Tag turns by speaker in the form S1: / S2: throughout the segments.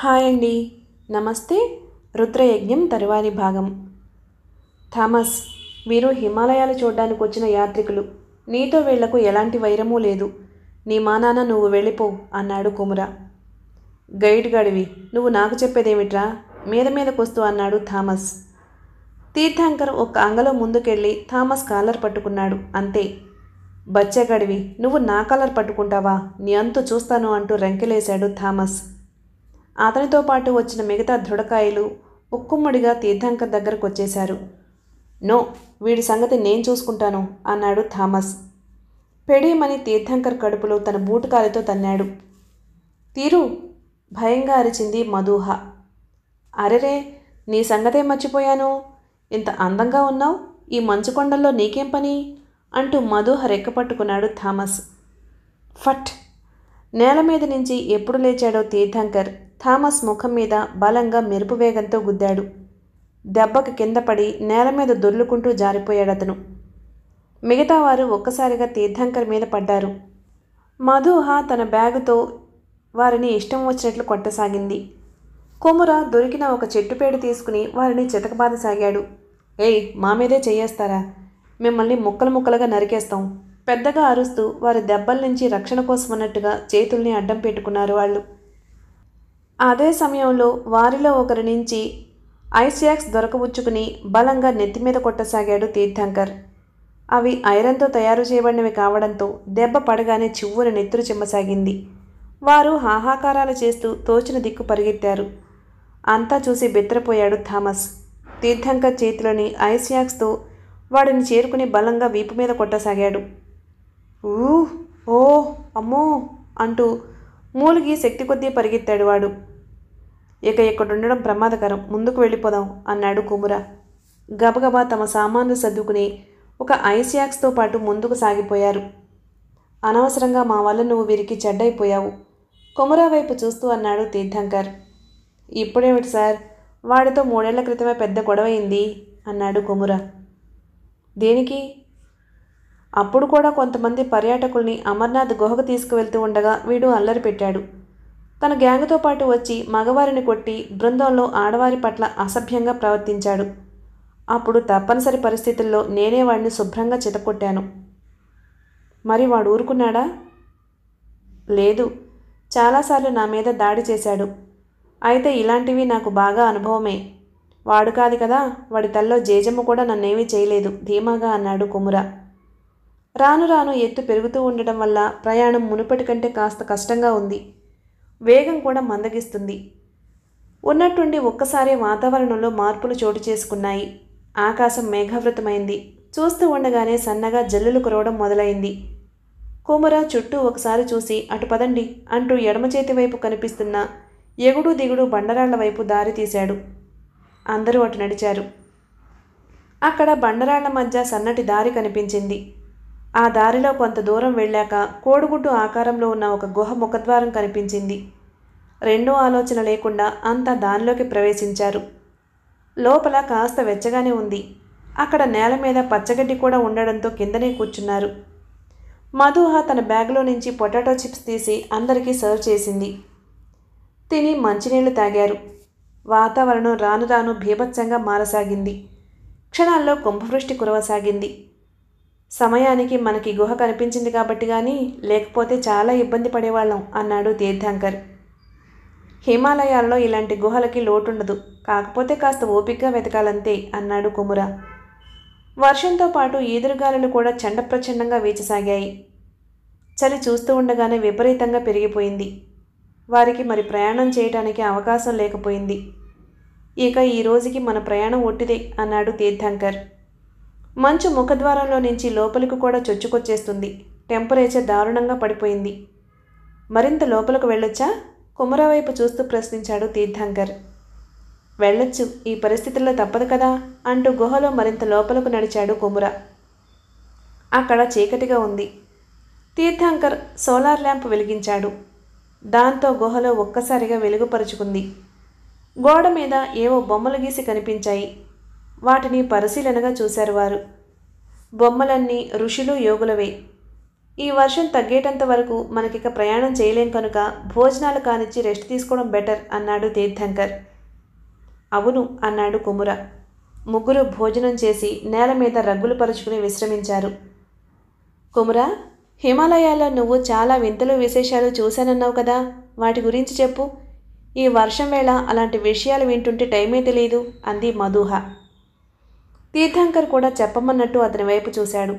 S1: Hi అండి నమస్తే రుద్రయజ్ఞం తరువారి భాగం థామస్ వీరు హిమాలయాలు చూడ్డానికి వచ్చిన యాత్రికులు నీతో వీళ్లకు ఎలాంటి వైరమూ లేదు నీ మానాన నువ్వు వెళ్ళిపో అన్నాడు కుముర గైడ్ గడివి నువ్వు నాకు చెప్పేదేమిట్రా మీద మీదకొస్తూ అన్నాడు థామస్ తీర్థంకర్ ఒక అంగలో ముందుకెళ్ళి థామస్ కాలర్ పట్టుకున్నాడు అంతే బచ్చగడివి నువ్వు నా కాలర్ పట్టుకుంటావా నీ అంతు చూస్తాను అంటూ రంకెలేశాడు థామస్ అతనితో పాటు వచ్చిన మిగతా దృఢకాయలు ఉక్కుమ్మడిగా తీర్థంకర్ దగ్గరకు వచ్చేశారు నో వీడి సంగతి నేను చూసుకుంటాను అన్నాడు థామస్ పెడేమని తీర్థంకర్ కడుపులో తన బూటకాలతో తన్నాడు తీరు భయంగా అరిచింది మధుహ అరెరే నీ సంగతే మర్చిపోయాను ఇంత అందంగా ఉన్నావు ఈ మంచుకొండల్లో నీకేం పని అంటూ మధుహ రెక్కపట్టుకున్నాడు థామస్ ఫట్ నేల మీద నుంచి ఎప్పుడు లేచాడో తీర్థంకర్ థామస్ ముఖం మీద బలంగా మెరుపు వేగంతో గుద్దాడు దెబ్బకు కింద పడి నేల మీద దొర్లుకుంటూ జారిపోయాడు అతను మిగతా వారు ఒక్కసారిగా తీర్థంకర్ మీద పడ్డారు మధుహ తన బ్యాగుతో వారిని ఇష్టం వచ్చినట్లు కొట్టసాగింది కొముర దొరికిన ఒక చెట్టు పేడు తీసుకుని వారిని చితకబాదసాగాడు ఏయ్ మా మీదే చేయేస్తారా మిమ్మల్ని ముక్కలు ముక్కలుగా నరికేస్తాం పెద్దగా అరుస్తూ వారి దెబ్బల నుంచి రక్షణ కోసమన్నట్టుగా చేతుల్ని అడ్డం పెట్టుకున్నారు వాళ్ళు అదే సమయంలో వారిలో ఒకరి నుంచి ఐస్యాక్స్ దొరకబుచ్చుకుని బలంగా నెత్తిమీద కొట్టసాగాడు తీర్థంకర్ అవి ఐరన్తో తయారు చేయబడినవి కావడంతో దెబ్బ పడగానే చివ్వున నెత్తురు చిమ్మసాగింది వారు హాహాకారాలు చేస్తూ తోచిన దిక్కు పరిగెత్తారు అంతా చూసి బెత్తరపోయాడు థామస్ తీర్థంకర్ చేతిలోని ఐస్యాక్స్తో వాడిని చేరుకుని బలంగా వీపు మీద కొట్టసాగాడు ఊ ఓ అమ్మో అంటూ మూలిగి శక్తి కొద్దీ పరిగెత్తాడు వాడు ఇక ఇక్కడ ఉండడం ప్రమాదకరం ముందుకు వెళ్ళిపోదాం అన్నాడు కుముర గబగబా తమ సామాన్లు సర్దుకుని ఒక ఐస్ యాక్స్తో పాటు ముందుకు సాగిపోయారు అనవసరంగా మా వల్ల నువ్వు వీరికి చెడ్డైపోయావు కుమురా వైపు చూస్తూ అన్నాడు తీర్థంకర్ ఇప్పుడేమిటి సార్ వాడితో మూడేళ్ల క్రితమే పెద్ద గొడవైంది అన్నాడు కుముర దేనికి అప్పుడు కూడా కొంతమంది పర్యాటకుల్ని అమర్నాథ్ గుహకు తీసుకువెళ్తూ ఉండగా వీడు అల్లరి పెట్టాడు తన గ్యాంగ్తో పాటు వచ్చి మగవారిని కొట్టి బృందంలో ఆడవారి పట్ల అసభ్యంగా ప్రవర్తించాడు అప్పుడు తప్పనిసరి పరిస్థితుల్లో నేనే వాడిని శుభ్రంగా చితకొట్టాను మరి వాడు ఊరుకున్నాడా లేదు చాలాసార్లు నా మీద దాడి చేశాడు అయితే ఇలాంటివి నాకు బాగా అనుభవమే వాడు కాదు కదా వాడి తల్లో జేజమ్మ కూడా నన్నేమీ చేయలేదు ధీమాగా అన్నాడు కుమురా రాను రాను ఎత్తు పెరుగుతూ ఉండటం వల్ల ప్రయాణం మునుపటి కంటే కాస్త కష్టంగా ఉంది వేగం కూడా మందగిస్తుంది ఉన్నట్టుండి ఒక్కసారి వాతావరణంలో మార్పులు చోటు చేసుకున్నాయి ఆకాశం మేఘావృతమైంది చూస్తూ ఉండగానే సన్నగా జల్లులు కురవడం మొదలైంది కోమర చుట్టూ ఒకసారి చూసి అటు పదండి అంటూ ఎడమ చేతి వైపు కనిపిస్తున్న ఎగుడు దిగుడు బండరాళ్ల వైపు దారి తీశాడు అందరూ అటు నడిచారు అక్కడ బండరాళ్ల మధ్య సన్నటి దారి కనిపించింది ఆ దారిలో కొంత దూరం వెళ్ళాక కోడిగుడ్డు ఆకారంలో ఉన్న ఒక గుహ ముఖద్వారం కనిపించింది రెండో ఆలోచన లేకుండా అంతా దానిలోకి ప్రవేశించారు లోపల కాస్త వెచ్చగానే ఉంది అక్కడ నేల మీద పచ్చగడ్డి కూడా ఉండడంతో కిందనే కూర్చున్నారు మధుహ తన బ్యాగ్లో నుంచి పొటాటో చిప్స్ తీసి అందరికీ సర్వ్ చేసింది తిని మంచినీళ్లు తాగారు వాతావరణం రాను రాను భీభత్సంగా మారసాగింది క్షణాల్లో కుంభవృష్టి కురవసాగింది సమయానికి మనకి గుహ కనిపించింది కాబట్టి కానీ లేకపోతే చాలా ఇబ్బంది పడేవాళ్ళం అన్నాడు తీర్థంకర్ హిమాలయాల్లో ఇలాంటి గుహలకి లోటుండదు కాకపోతే కాస్త ఓపికగా వెతకాలంతే అన్నాడు కుముర వర్షంతో పాటు ఈదురుగాలులు కూడా చండప్రచండంగా వీచసాగాయి చలి చూస్తూ ఉండగానే విపరీతంగా పెరిగిపోయింది వారికి మరి ప్రయాణం చేయటానికి అవకాశం లేకపోయింది ఇక ఈ రోజుకి మన ప్రయాణం ఒట్టిదే అన్నాడు తీర్థంకర్ మంచు ముఖద్వారంలో నుంచి లోపలికి కూడా చొచ్చుకొచ్చేస్తుంది టెంపరేచర్ దారుణంగా పడిపోయింది మరింత లోపలకు వెళ్ళొచ్చా కుమరా వైపు చూస్తూ ప్రశ్నించాడు తీర్థంకర్ వెళ్ళొచ్చు ఈ పరిస్థితుల్లో తప్పదు కదా అంటూ గుహలో మరింత లోపలకు నడిచాడు కుమర అక్కడ చీకటిగా ఉంది తీర్థంకర్ సోలార్ ల్యాంప్ వెలిగించాడు దాంతో గుహలో ఒక్కసారిగా వెలుగుపరుచుకుంది గోడ మీద ఏవో బొమ్మలు గీసి కనిపించాయి వాటిని పరిశీలనగా చూశారు వారు బొమ్మలన్నీ ఋషులు యోగులవే ఈ వర్షం తగ్గేటంత వరకు మనకిక ప్రయాణం చేయలేం కనుక భోజనాలు కానిచ్చి రెస్ట్ తీసుకోవడం బెటర్ అన్నాడు తీర్థంకర్ అవును అన్నాడు కుముర ముగ్గురు భోజనం చేసి నేల మీద రగ్గులు పరుచుకుని విశ్రమించారు కుమురా హిమాలయాల్లో నువ్వు చాలా వింతలు విశేషాలు చూశానన్నావు కదా వాటి గురించి చెప్పు ఈ వర్షం వేళ అలాంటి విషయాలు వింటుంటే టైమే తెలియదు అంది మధుహ తీర్థంకర్ కూడా చెప్పమన్నట్టు అతని వైపు చూశాడు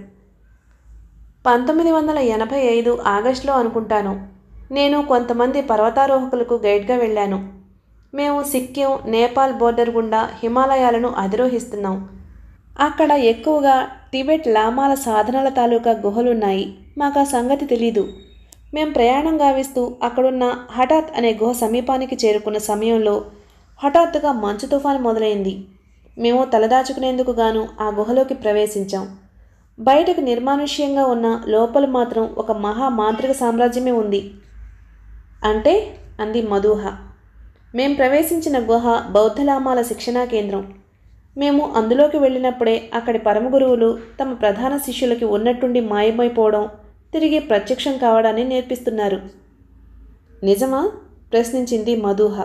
S1: పంతొమ్మిది వందల ఎనభై ఐదు ఆగస్టులో అనుకుంటాను నేను కొంతమంది పర్వతారోహకులకు గైడ్గా వెళ్ళాను మేము సిక్కిం నేపాల్ బోర్డర్ గుండా హిమాలయాలను అధిరోహిస్తున్నాం అక్కడ ఎక్కువగా టిబెట్ లామాల సాధనల తాలూకా గుహలున్నాయి మాకు ఆ సంగతి తెలీదు మేం ప్రయాణం గావిస్తూ అక్కడున్న హఠాత్ అనే గుహ సమీపానికి చేరుకున్న సమయంలో హఠాత్తుగా మంచు తుఫాను మొదలైంది మేము తలదాచుకునేందుకు గాను ఆ గుహలోకి ప్రవేశించాం బయటకు నిర్మానుష్యంగా ఉన్న లోపల మాత్రం ఒక మహా మాంత్రిక సామ్రాజ్యమే ఉంది అంటే అంది మధుహ మేం ప్రవేశించిన గుహ బౌద్ధలామాల శిక్షణా కేంద్రం మేము అందులోకి వెళ్ళినప్పుడే అక్కడి పరమ గురువులు తమ ప్రధాన శిష్యులకి ఉన్నట్టుండి మాయమైపోవడం తిరిగి ప్రత్యక్షం కావడాన్ని నేర్పిస్తున్నారు నిజమా ప్రశ్నించింది మధుహ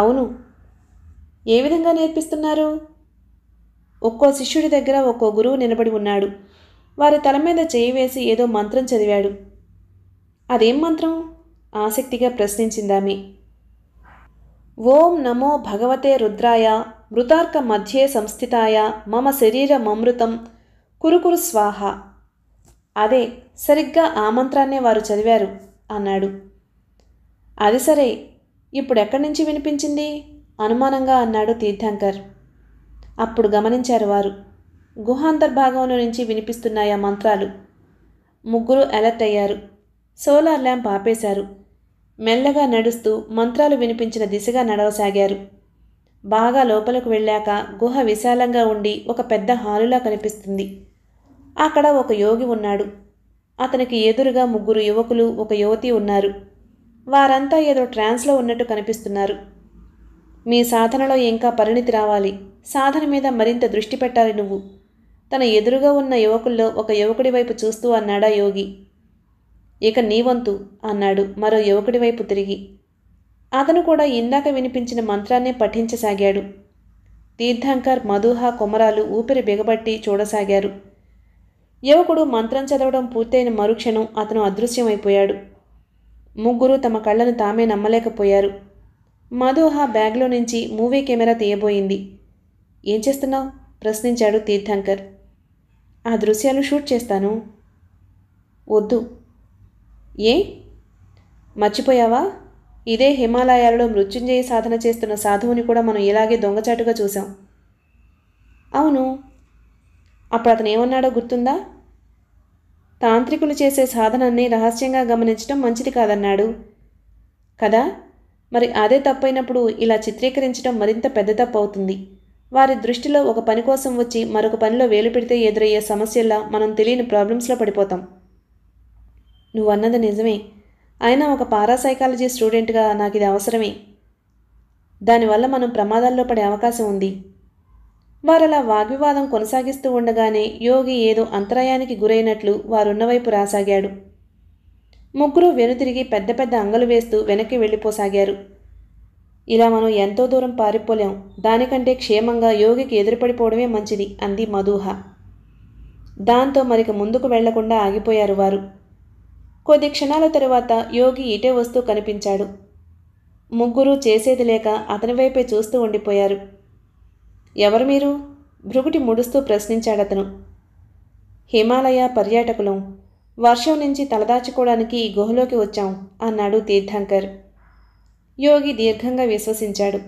S1: అవును ఏ విధంగా నేర్పిస్తున్నారు ఒక్కో శిష్యుడి దగ్గర ఒక్కో గురువు నిలబడి ఉన్నాడు వారి తల మీద చేయి వేసి ఏదో మంత్రం చదివాడు అదేం మంత్రం ఆసక్తిగా ప్రశ్నించిందామె ఓం నమో భగవతే రుద్రాయ మృతార్క మధ్యే సంస్థితాయ మమ శరీరమమృతం కురుకురు స్వాహ అదే సరిగ్గా ఆ మంత్రాన్నే వారు చదివారు అన్నాడు అది సరే ఇప్పుడెక్కడి నుంచి వినిపించింది అనుమానంగా అన్నాడు తీర్థంకర్ అప్పుడు గమనించారు వారు గుహాంతర్భాగంలో నుంచి వినిపిస్తున్నాయి ఆ మంత్రాలు ముగ్గురు అలర్ట్ అయ్యారు సోలార్ ల్యాంప్ ఆపేశారు మెల్లగా నడుస్తూ మంత్రాలు వినిపించిన దిశగా నడవసాగారు బాగా లోపలకు వెళ్ళాక గుహ విశాలంగా ఉండి ఒక పెద్ద హాలులా కనిపిస్తుంది అక్కడ ఒక యోగి ఉన్నాడు అతనికి ఎదురుగా ముగ్గురు యువకులు ఒక యువతి ఉన్నారు వారంతా ఏదో ట్రాన్స్లో ఉన్నట్టు కనిపిస్తున్నారు మీ సాధనలో ఇంకా పరిణితి రావాలి సాధన మీద మరింత దృష్టి పెట్టాలి నువ్వు తన ఎదురుగా ఉన్న యువకుల్లో ఒక యువకుడి వైపు చూస్తూ అన్నాడా యోగి ఇక నీవంతు అన్నాడు మరో యువకుడి వైపు తిరిగి అతను కూడా ఇందాక వినిపించిన మంత్రాన్నే పఠించసాగాడు తీర్థంకర్ మధుహ కొమరాలు ఊపిరి బిగబట్టి చూడసాగారు యువకుడు మంత్రం చదవడం పూర్తయిన మరుక్షణం అతను అదృశ్యమైపోయాడు ముగ్గురు తమ కళ్ళను తామే నమ్మలేకపోయారు మధోహ బ్యాగ్లో నుంచి మూవీ కెమెరా తీయబోయింది ఏం చేస్తున్నావు ప్రశ్నించాడు తీర్థంకర్ ఆ దృశ్యాలు షూట్ చేస్తాను వద్దు ఏ మర్చిపోయావా ఇదే హిమాలయాలలో మృత్యుంజయ సాధన చేస్తున్న సాధువుని కూడా మనం ఇలాగే దొంగచాటుగా చూసాం అవును అప్పుడు అతను ఏమన్నాడో గుర్తుందా తాంత్రికులు చేసే సాధనాన్ని రహస్యంగా గమనించడం మంచిది కాదన్నాడు కదా మరి అదే తప్పైనప్పుడు ఇలా చిత్రీకరించడం మరింత పెద్ద తప్పు అవుతుంది వారి దృష్టిలో ఒక పని కోసం వచ్చి మరొక పనిలో వేలు పెడితే ఎదురయ్యే సమస్యల్లా మనం తెలియని ప్రాబ్లమ్స్లో పడిపోతాం నువ్వు అన్నది నిజమే అయినా ఒక పారాసైకాలజీ స్టూడెంట్గా నాకు ఇది అవసరమే దానివల్ల మనం ప్రమాదాల్లో పడే అవకాశం ఉంది వారలా వాగ్వివాదం కొనసాగిస్తూ ఉండగానే యోగి ఏదో అంతరాయానికి గురైనట్లు వారున్న వైపు రాసాగాడు ముగ్గురు వెనుతిరిగి పెద్ద పెద్ద అంగలు వేస్తూ వెనక్కి వెళ్ళిపోసాగారు ఇలా మనం ఎంతో దూరం పారిపోలేం దానికంటే క్షేమంగా యోగికి ఎదురుపడిపోవడమే మంచిది అంది మధుహ దాంతో మరిక ముందుకు వెళ్లకుండా ఆగిపోయారు వారు కొద్ది క్షణాల తరువాత యోగి ఇటే వస్తూ కనిపించాడు ముగ్గురు చేసేది లేక అతని వైపే చూస్తూ ఉండిపోయారు ఎవరు మీరు భృగుటి ముడుస్తూ ప్రశ్నించాడతను హిమాలయ పర్యాటకులం వర్షం నుంచి తలదాచుకోవడానికి ఈ గుహలోకి వచ్చాం అన్నాడు తీర్థంకర్ యోగి దీర్ఘంగా విశ్వసించాడు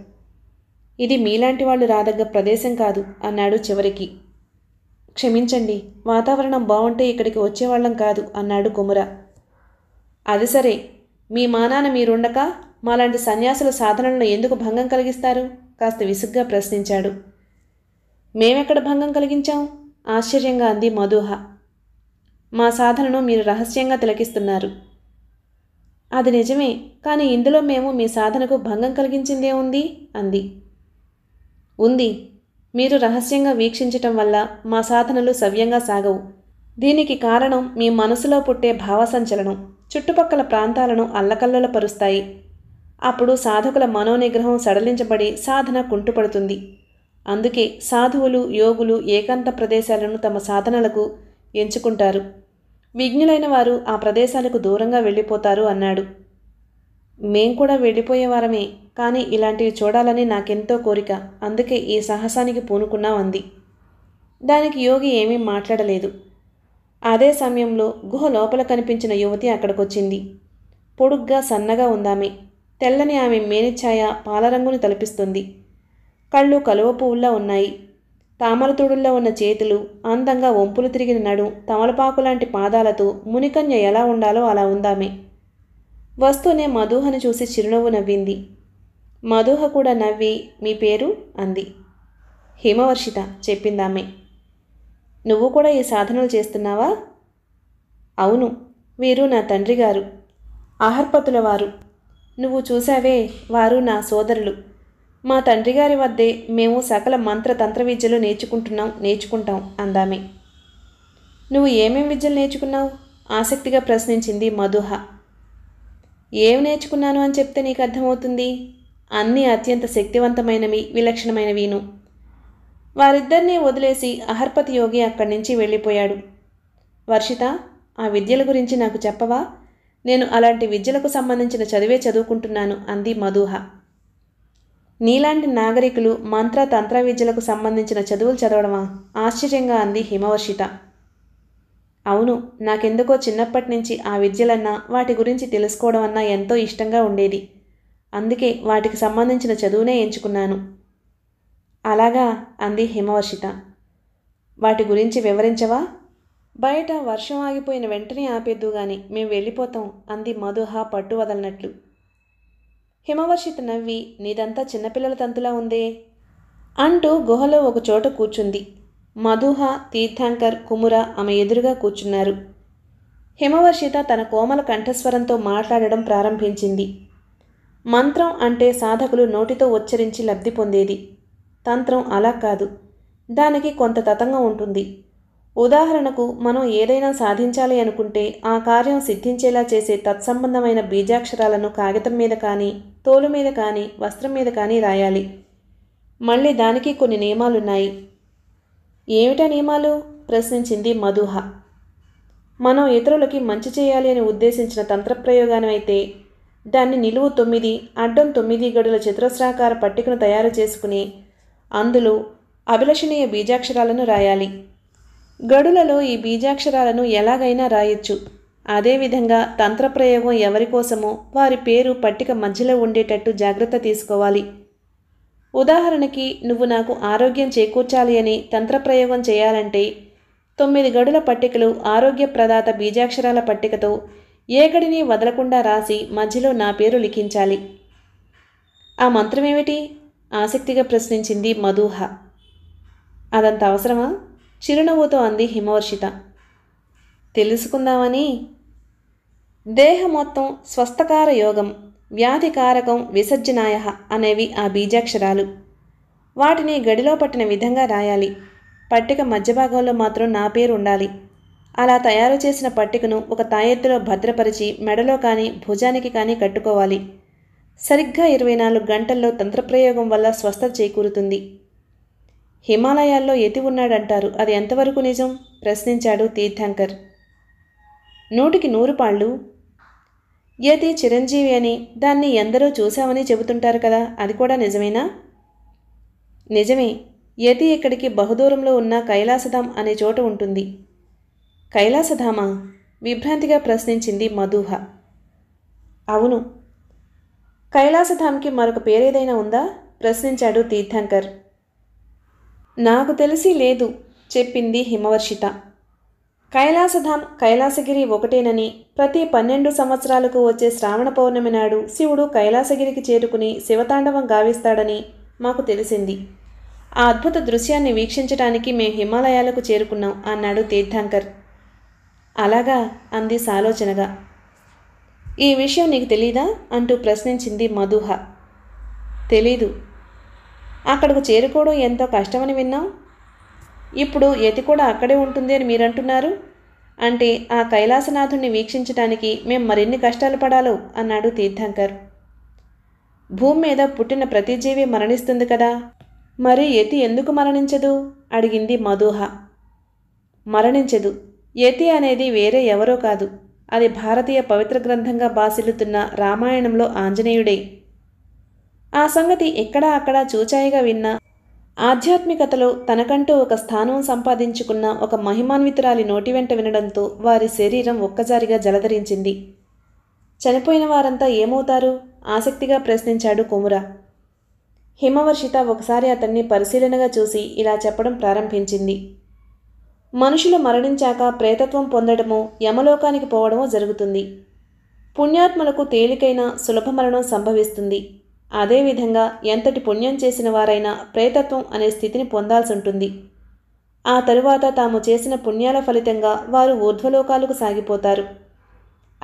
S1: ఇది మీలాంటి వాళ్ళు రాదగ్గ ప్రదేశం కాదు అన్నాడు చివరికి క్షమించండి వాతావరణం బాగుంటే ఇక్కడికి వచ్చేవాళ్ళం కాదు అన్నాడు కుముర అది సరే మీ మానాన మీరుండక మాలాంటి సన్యాసుల సాధనలను ఎందుకు భంగం కలిగిస్తారు కాస్త విసుగ్గా ప్రశ్నించాడు మేమెక్కడ భంగం కలిగించాం ఆశ్చర్యంగా అంది మధుహ మా సాధనను మీరు రహస్యంగా తిలకిస్తున్నారు అది నిజమే కానీ ఇందులో మేము మీ సాధనకు భంగం కలిగించిందే ఉంది అంది ఉంది మీరు రహస్యంగా వీక్షించటం వల్ల మా సాధనలు సవ్యంగా సాగవు దీనికి కారణం మీ మనసులో పుట్టే భావసంచలనం చుట్టుపక్కల ప్రాంతాలను పరుస్తాయి అప్పుడు సాధకుల మనోనిగ్రహం సడలించబడి సాధన కుంటుపడుతుంది అందుకే సాధువులు యోగులు ఏకాంత ప్రదేశాలను తమ సాధనలకు ఎంచుకుంటారు విఘ్నులైన వారు ఆ ప్రదేశాలకు దూరంగా వెళ్ళిపోతారు అన్నాడు మేం కూడా వెళ్ళిపోయేవారమే కానీ ఇలాంటివి చూడాలని నాకెంతో కోరిక అందుకే ఈ సాహసానికి పూనుకున్నా అంది దానికి యోగి ఏమీ మాట్లాడలేదు అదే సమయంలో గుహ లోపల కనిపించిన యువతి అక్కడికొచ్చింది పొడుగ్గా సన్నగా ఉందామె తెల్లని ఆమె మేనిఛాయ పాలరంగుని తలపిస్తుంది కళ్ళు కలువ పువ్వుల్లా ఉన్నాయి తామరతుడుల్లో ఉన్న చేతులు అందంగా వంపులు తిరిగిన నడు తమలపాకు లాంటి పాదాలతో మునికన్య ఎలా ఉండాలో అలా ఉందామే వస్తూనే మధుహను చూసి చిరునవ్వు నవ్వింది మధుహ కూడా నవ్వి మీ పేరు అంది హిమవర్షిత చెప్పిందామె నువ్వు కూడా ఈ సాధనలు చేస్తున్నావా అవును వీరు నా తండ్రి గారు అహర్పతుల వారు నువ్వు చూసావే వారు నా సోదరులు మా తండ్రి గారి వద్దే మేము సకల మంత్ర తంత్ర విద్యలు నేర్చుకుంటున్నాం నేర్చుకుంటాం అందామే నువ్వు ఏమేం విద్యలు నేర్చుకున్నావు ఆసక్తిగా ప్రశ్నించింది మధుహ ఏం నేర్చుకున్నాను అని చెప్తే నీకు అర్థమవుతుంది అన్నీ అత్యంత శక్తివంతమైనవి విలక్షణమైనవిను వారిద్దరినీ వదిలేసి అహర్పతి యోగి అక్కడి నుంచి వెళ్ళిపోయాడు వర్షిత ఆ విద్యల గురించి నాకు చెప్పవా నేను అలాంటి విద్యలకు సంబంధించిన చదివే చదువుకుంటున్నాను అంది మధుహ నీలాంటి నాగరికులు మంత్ర తంత్ర విద్యలకు సంబంధించిన చదువులు చదవడమా ఆశ్చర్యంగా అంది హిమవర్షిత అవును నాకెందుకో చిన్నప్పటి నుంచి ఆ విద్యలన్నా వాటి గురించి తెలుసుకోవడం అన్నా ఎంతో ఇష్టంగా ఉండేది అందుకే వాటికి సంబంధించిన చదువునే ఎంచుకున్నాను అలాగా అంది హిమవర్షిత వాటి గురించి వివరించవా బయట వర్షం ఆగిపోయిన వెంటనే ఆపేద్దు గాని మేము వెళ్ళిపోతాం అంది మధుహ పట్టు వదలనట్లు హిమవర్షిత నవ్వి నీదంతా చిన్నపిల్లల తంతులా ఉందే అంటూ గుహలో ఒక చోట కూర్చుంది మధుహ తీర్థాంకర్ కుముర ఆమె ఎదురుగా కూర్చున్నారు హిమవర్షిత తన కోమల కంఠస్వరంతో మాట్లాడడం ప్రారంభించింది మంత్రం అంటే సాధకులు నోటితో ఉచ్చరించి లబ్ధి పొందేది తంత్రం అలా కాదు దానికి కొంత తతంగం ఉంటుంది ఉదాహరణకు మనం ఏదైనా సాధించాలి అనుకుంటే ఆ కార్యం సిద్ధించేలా చేసే తత్సంబంధమైన బీజాక్షరాలను కాగితం మీద కానీ తోలు మీద కానీ వస్త్రం మీద కానీ రాయాలి మళ్ళీ దానికి కొన్ని నియమాలున్నాయి ఏమిటా నియమాలు ప్రశ్నించింది మధుహ మనం ఇతరులకి మంచి చేయాలి అని ఉద్దేశించిన అయితే దాన్ని నిలువు తొమ్మిది అడ్డం తొమ్మిది గడుల చతురస్రాకార పట్టికను తయారు చేసుకుని అందులో అభిలషణీయ బీజాక్షరాలను రాయాలి గడులలో ఈ బీజాక్షరాలను ఎలాగైనా రాయొచ్చు అదేవిధంగా తంత్రప్రయోగం ఎవరి కోసమో వారి పేరు పట్టిక మధ్యలో ఉండేటట్టు జాగ్రత్త తీసుకోవాలి ఉదాహరణకి నువ్వు నాకు ఆరోగ్యం చేకూర్చాలి అని తంత్రప్రయోగం చేయాలంటే తొమ్మిది గడుల పట్టికలు ఆరోగ్య ప్రదాత బీజాక్షరాల పట్టికతో ఏ గడిని వదలకుండా రాసి మధ్యలో నా పేరు లిఖించాలి ఆ మంత్రమేమిటి ఆసక్తిగా ప్రశ్నించింది మధుహ అదంత అవసరమా చిరునవ్వుతో అంది హిమవర్షిత తెలుసుకుందామని దేహం మొత్తం స్వస్థకార యోగం వ్యాధికారకం విసర్జనాయ అనేవి ఆ బీజాక్షరాలు వాటిని గడిలో పట్టిన విధంగా రాయాలి పట్టిక మధ్యభాగంలో మాత్రం నా పేరు ఉండాలి అలా తయారు చేసిన పట్టికను ఒక తాయెత్తులో భద్రపరిచి మెడలో కానీ భుజానికి కానీ కట్టుకోవాలి సరిగ్గా ఇరవై నాలుగు గంటల్లో తంత్రప్రయోగం వల్ల స్వస్థత చేకూరుతుంది హిమాలయాల్లో ఎతి ఉన్నాడంటారు అది ఎంతవరకు నిజం ప్రశ్నించాడు తీర్థంకర్ నూటికి నూరు పాళ్ళు యతి చిరంజీవి అని దాన్ని ఎందరో చూశామని చెబుతుంటారు కదా అది కూడా నిజమేనా నిజమే యతి ఇక్కడికి బహుదూరంలో ఉన్న కైలాసధాం అనే చోట ఉంటుంది కైలాసధామా విభ్రాంతిగా ప్రశ్నించింది మధుహ అవును కైలాసధాంకి మరొక పేరేదైనా ఉందా ప్రశ్నించాడు తీర్థంకర్ నాకు తెలిసి లేదు చెప్పింది హిమవర్షిత కైలాసధాం కైలాసగిరి ఒకటేనని ప్రతి పన్నెండు సంవత్సరాలకు వచ్చే శ్రావణ పౌర్ణమి నాడు శివుడు కైలాసగిరికి చేరుకుని శివతాండవం గావిస్తాడని మాకు తెలిసింది ఆ అద్భుత దృశ్యాన్ని వీక్షించడానికి మేము హిమాలయాలకు చేరుకున్నాం అన్నాడు తీర్థాంకర్ అలాగా అంది సాలోచనగా ఈ విషయం నీకు తెలీదా అంటూ ప్రశ్నించింది మధుహ తెలీదు అక్కడకు చేరుకోవడం ఎంతో కష్టమని విన్నాం ఇప్పుడు ఎతి కూడా అక్కడే ఉంటుంది అని మీరంటున్నారు అంటే ఆ కైలాసనాథుణ్ణి వీక్షించడానికి మేము మరిన్ని కష్టాలు పడాలో అన్నాడు తీర్థంకర్ భూమి మీద పుట్టిన ప్రతి జీవి మరణిస్తుంది కదా మరి ఎతి ఎందుకు మరణించదు అడిగింది మధుహ మరణించదు ఎతి అనేది వేరే ఎవరో కాదు అది భారతీయ పవిత్ర గ్రంథంగా బాసిల్లుతున్న రామాయణంలో ఆంజనేయుడే ఆ సంగతి ఎక్కడా అక్కడా చూచాయిగా విన్నా ఆధ్యాత్మికతలో తనకంటూ ఒక స్థానం సంపాదించుకున్న ఒక మహిమాన్వితురాలి నోటి వెంట వినడంతో వారి శరీరం ఒక్కసారిగా జలధరించింది చనిపోయిన వారంతా ఏమవుతారు ఆసక్తిగా ప్రశ్నించాడు కుమురా హిమవర్షిత ఒకసారి అతన్ని పరిశీలనగా చూసి ఇలా చెప్పడం ప్రారంభించింది మనుషులు మరణించాక ప్రేతత్వం పొందడమో యమలోకానికి పోవడమో జరుగుతుంది పుణ్యాత్మలకు తేలికైన సులభ మరణం సంభవిస్తుంది అదేవిధంగా ఎంతటి పుణ్యం చేసిన వారైనా ప్రేతత్వం అనే స్థితిని పొందాల్సి ఉంటుంది ఆ తరువాత తాము చేసిన పుణ్యాల ఫలితంగా వారు ఊర్ధ్వలోకాలకు సాగిపోతారు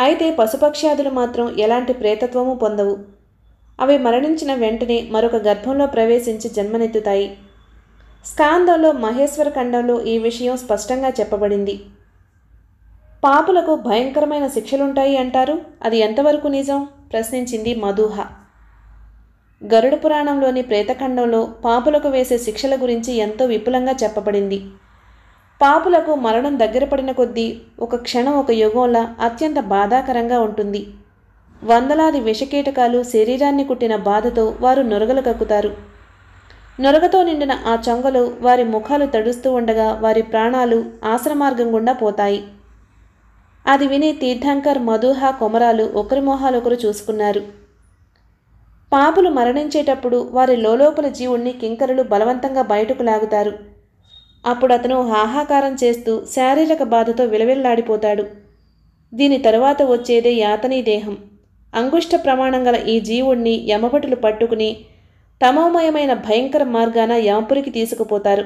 S1: అయితే పశుపక్ష్యాదులు మాత్రం ఎలాంటి ప్రేతత్వము పొందవు అవి మరణించిన వెంటనే మరొక గర్భంలో ప్రవేశించి జన్మనెత్తుతాయి స్కాందంలో మహేశ్వర ఖండంలో ఈ విషయం స్పష్టంగా చెప్పబడింది పాపులకు భయంకరమైన శిక్షలుంటాయి అంటారు అది ఎంతవరకు నిజం ప్రశ్నించింది మధుహ గరుడ పురాణంలోని ప్రేతఖండంలో పాపులకు వేసే శిక్షల గురించి ఎంతో విపులంగా చెప్పబడింది పాపులకు మరణం దగ్గర పడిన కొద్దీ ఒక క్షణం ఒక యుగంలా అత్యంత బాధాకరంగా ఉంటుంది వందలాది విషకీటకాలు శరీరాన్ని కుట్టిన బాధతో వారు నొరగలు కక్కుతారు నొరగతో నిండిన ఆ చొంగలు వారి ముఖాలు తడుస్తూ ఉండగా వారి ప్రాణాలు ఆశ్రమార్గం గుండా పోతాయి అది విని తీర్థంకర్ మధుహ కొమరాలు ఒకరి మొహాలొకరు చూసుకున్నారు పాపులు మరణించేటప్పుడు వారి లోలోపల జీవుణ్ణి కింకరులు బలవంతంగా బయటకు లాగుతారు అప్పుడు అతను హాహాకారం చేస్తూ శారీరక బాధతో విలవిల్లాడిపోతాడు దీని తరువాత వచ్చేదే యాతనీ దేహం అంగుష్ట ప్రమాణం గల ఈ జీవుణ్ణి యమభటులు పట్టుకుని తమోమయమైన భయంకర మార్గాన యమపురికి తీసుకుపోతారు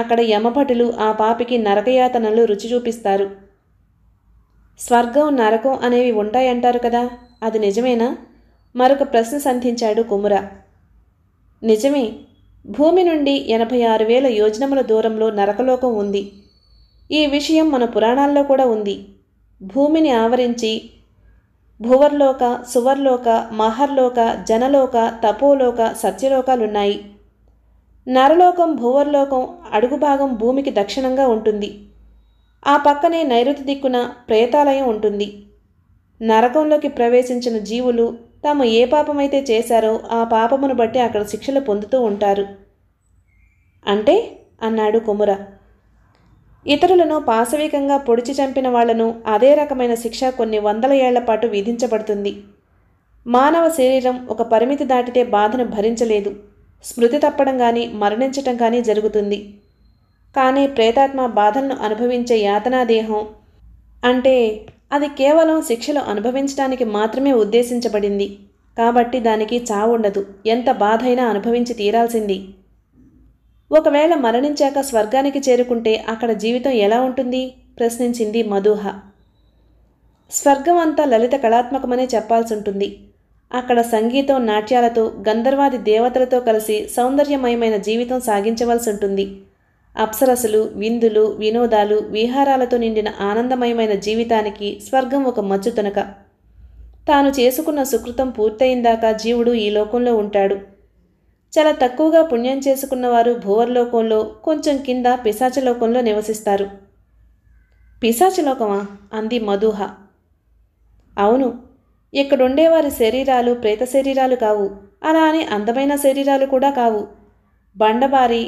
S1: అక్కడ యమభటులు ఆ పాపికి నరకయాతనలు రుచి చూపిస్తారు స్వర్గం నరకం అనేవి ఉంటాయంటారు కదా అది నిజమేనా మరొక ప్రశ్న సంధించాడు కుముర నిజమే భూమి నుండి ఎనభై ఆరు వేల యోజనముల దూరంలో నరకలోకం ఉంది ఈ విషయం మన పురాణాల్లో కూడా ఉంది భూమిని ఆవరించి భువర్లోక సువర్లోక మహర్లోక జనలోక తపోలోక సత్యలోకాలున్నాయి నరలోకం భూవర్లోకం అడుగు భాగం భూమికి దక్షిణంగా ఉంటుంది ఆ పక్కనే నైరుతి దిక్కున ప్రేతాలయం ఉంటుంది నరకంలోకి ప్రవేశించిన జీవులు తాము ఏ పాపమైతే చేశారో ఆ పాపమును బట్టి అక్కడ శిక్షలు పొందుతూ ఉంటారు అంటే అన్నాడు కుముర ఇతరులను పాశవికంగా పొడిచి చంపిన వాళ్లను అదే రకమైన శిక్ష కొన్ని వందల ఏళ్ల పాటు విధించబడుతుంది మానవ శరీరం ఒక పరిమితి దాటితే బాధను భరించలేదు స్మృతి తప్పడం కానీ మరణించటం కానీ జరుగుతుంది కానీ ప్రేతాత్మ బాధలను అనుభవించే యాతనాదేహం అంటే అది కేవలం శిక్షలు అనుభవించడానికి మాత్రమే ఉద్దేశించబడింది కాబట్టి దానికి చావుండదు ఎంత బాధైనా అనుభవించి తీరాల్సింది ఒకవేళ మరణించాక స్వర్గానికి చేరుకుంటే అక్కడ జీవితం ఎలా ఉంటుంది ప్రశ్నించింది మధుహ స్వర్గం అంతా లలిత కళాత్మకమనే చెప్పాల్సి ఉంటుంది అక్కడ సంగీతం నాట్యాలతో గంధర్వాది దేవతలతో కలిసి సౌందర్యమయమైన జీవితం సాగించవలసి ఉంటుంది అప్సరసలు విందులు వినోదాలు విహారాలతో నిండిన ఆనందమయమైన జీవితానికి స్వర్గం ఒక మచ్చు తునక తాను చేసుకున్న సుకృతం పూర్తయిందాక జీవుడు ఈ లోకంలో ఉంటాడు చాలా తక్కువగా పుణ్యం చేసుకున్న వారు భూవర్లోకంలో కొంచెం కింద పిశాచలోకంలో నివసిస్తారు పిశాచలోకమా అంది మధుహ అవును ఇక్కడుండేవారి శరీరాలు ప్రేత శరీరాలు కావు అలా అని అందమైన శరీరాలు కూడా కావు బండబారి